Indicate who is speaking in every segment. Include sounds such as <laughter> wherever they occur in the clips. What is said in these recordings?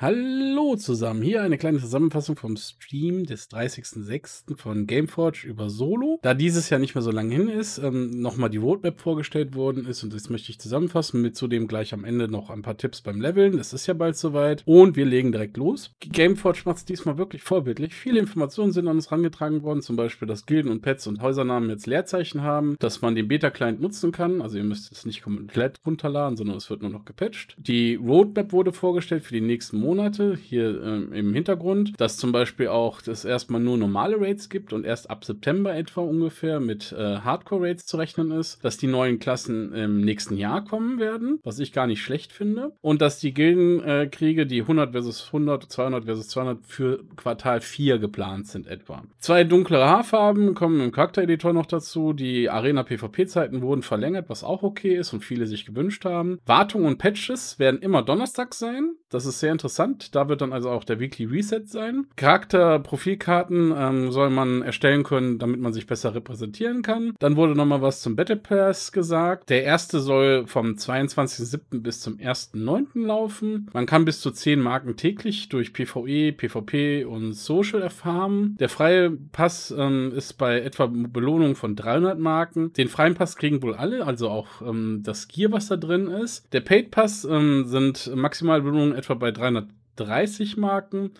Speaker 1: Hallo zusammen, hier eine kleine Zusammenfassung vom Stream des 30.06. von Gameforge über Solo. Da dieses Jahr nicht mehr so lange hin ist, ähm, nochmal die Roadmap vorgestellt worden ist und das möchte ich zusammenfassen mit zudem gleich am Ende noch ein paar Tipps beim Leveln. Es ist ja bald soweit und wir legen direkt los. Gameforge macht es diesmal wirklich vorbildlich. Viele Informationen sind an uns herangetragen worden, zum Beispiel, dass Gilden und Pets und Häusernamen jetzt Leerzeichen haben, dass man den Beta-Client nutzen kann, also ihr müsst es nicht komplett runterladen, sondern es wird nur noch gepatcht. Die Roadmap wurde vorgestellt für die nächsten Monate Monate hier äh, im Hintergrund, dass zum Beispiel auch es erstmal nur normale Raids gibt und erst ab September etwa ungefähr mit äh, Hardcore-Raids zu rechnen ist, dass die neuen Klassen im nächsten Jahr kommen werden, was ich gar nicht schlecht finde, und dass die Gildenkriege, äh, die 100 versus 100, 200 versus 200 für Quartal 4 geplant sind etwa. Zwei dunklere Haarfarben kommen im Charaktereditor noch dazu, die Arena-PvP-Zeiten wurden verlängert, was auch okay ist und viele sich gewünscht haben. Wartung und Patches werden immer Donnerstag sein. Das ist sehr interessant. Da wird dann also auch der Weekly Reset sein. Charakterprofilkarten ähm, soll man erstellen können, damit man sich besser repräsentieren kann. Dann wurde nochmal was zum Battle Pass gesagt. Der erste soll vom 22.07. bis zum 1.09. laufen. Man kann bis zu 10 Marken täglich durch PvE, PvP und Social erfahren. Der freie Pass ähm, ist bei etwa Belohnung von 300 Marken. Den freien Pass kriegen wohl alle, also auch ähm, das Gear, was da drin ist. Der Paid Pass ähm, sind maximal Belohnungen etwa bei 330 Marken,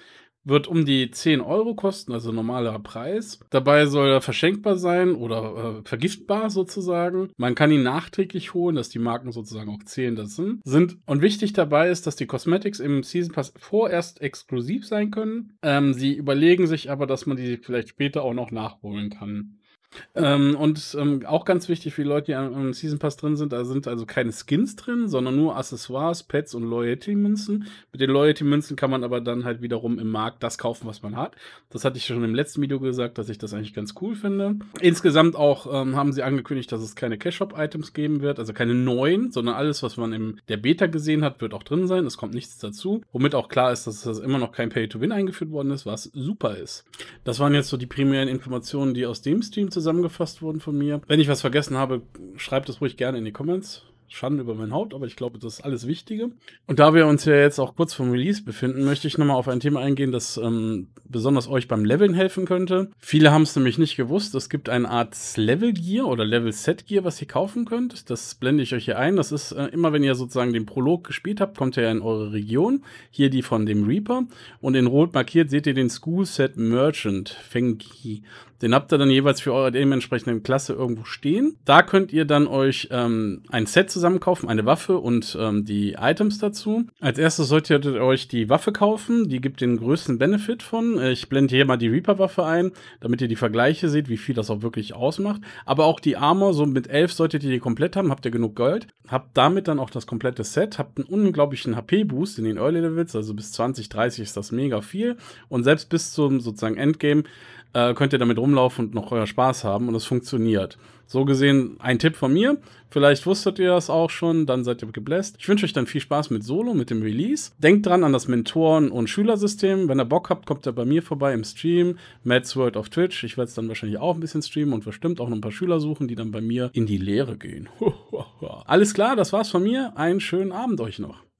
Speaker 1: wird um die 10 Euro kosten, also normaler Preis. Dabei soll er verschenkbar sein oder äh, vergiftbar sozusagen. Man kann ihn nachträglich holen, dass die Marken sozusagen auch zählen, das sind. Und wichtig dabei ist, dass die Cosmetics im Season Pass vorerst exklusiv sein können. Ähm, sie überlegen sich aber, dass man die vielleicht später auch noch nachholen kann. Ähm, und ähm, auch ganz wichtig für die Leute, die am, Season Pass drin sind, da sind also keine Skins drin, sondern nur Accessoires, Pets und Loyalty-Münzen. Mit den Loyalty-Münzen kann man aber dann halt wiederum im Markt das kaufen, was man hat. Das hatte ich schon im letzten Video gesagt, dass ich das eigentlich ganz cool finde. Insgesamt auch ähm, haben sie angekündigt, dass es keine Cash-Shop-Items geben wird, also keine neuen, sondern alles, was man in der Beta gesehen hat, wird auch drin sein. Es kommt nichts dazu. Womit auch klar ist, dass das immer noch kein Pay-to-Win eingeführt worden ist, was super ist. Das waren jetzt so die primären Informationen, die aus dem Stream zu zusammengefasst wurden von mir. Wenn ich was vergessen habe, schreibt es ruhig gerne in die Comments. Schande über mein Haupt, aber ich glaube, das ist alles Wichtige. Und da wir uns ja jetzt auch kurz vom Release befinden, möchte ich nochmal auf ein Thema eingehen, das ähm, besonders euch beim Leveln helfen könnte. Viele haben es nämlich nicht gewusst. Es gibt eine Art Level Gear oder Level Set Gear, was ihr kaufen könnt. Das blende ich euch hier ein. Das ist äh, immer, wenn ihr sozusagen den Prolog gespielt habt, kommt ihr ja in eure Region. Hier die von dem Reaper. Und in rot markiert seht ihr den School Set Merchant Fengi. Den habt ihr dann jeweils für eure dementsprechenden Klasse irgendwo stehen. Da könnt ihr dann euch ähm, ein Set zusammenkaufen, eine Waffe und ähm, die Items dazu. Als erstes solltet ihr euch die Waffe kaufen. Die gibt den größten Benefit von. Ich blende hier mal die Reaper-Waffe ein, damit ihr die Vergleiche seht, wie viel das auch wirklich ausmacht. Aber auch die Armor, so mit 11 solltet ihr die komplett haben. Habt ihr genug Gold? Habt damit dann auch das komplette Set. Habt einen unglaublichen HP-Boost in den Early Levels. Also bis 20, 30 ist das mega viel. Und selbst bis zum sozusagen Endgame äh, könnt ihr damit rumlaufen und noch euer Spaß haben und es funktioniert. So gesehen ein Tipp von mir. Vielleicht wusstet ihr das auch schon, dann seid ihr gebläst. Ich wünsche euch dann viel Spaß mit Solo, mit dem Release. Denkt dran an das Mentoren- und Schülersystem. Wenn ihr Bock habt, kommt ihr bei mir vorbei im Stream. Matt's World auf Twitch. Ich werde es dann wahrscheinlich auch ein bisschen streamen und bestimmt auch noch ein paar Schüler suchen, die dann bei mir in die Lehre gehen. <laughs> Alles klar, das war's von mir. Einen schönen Abend euch noch.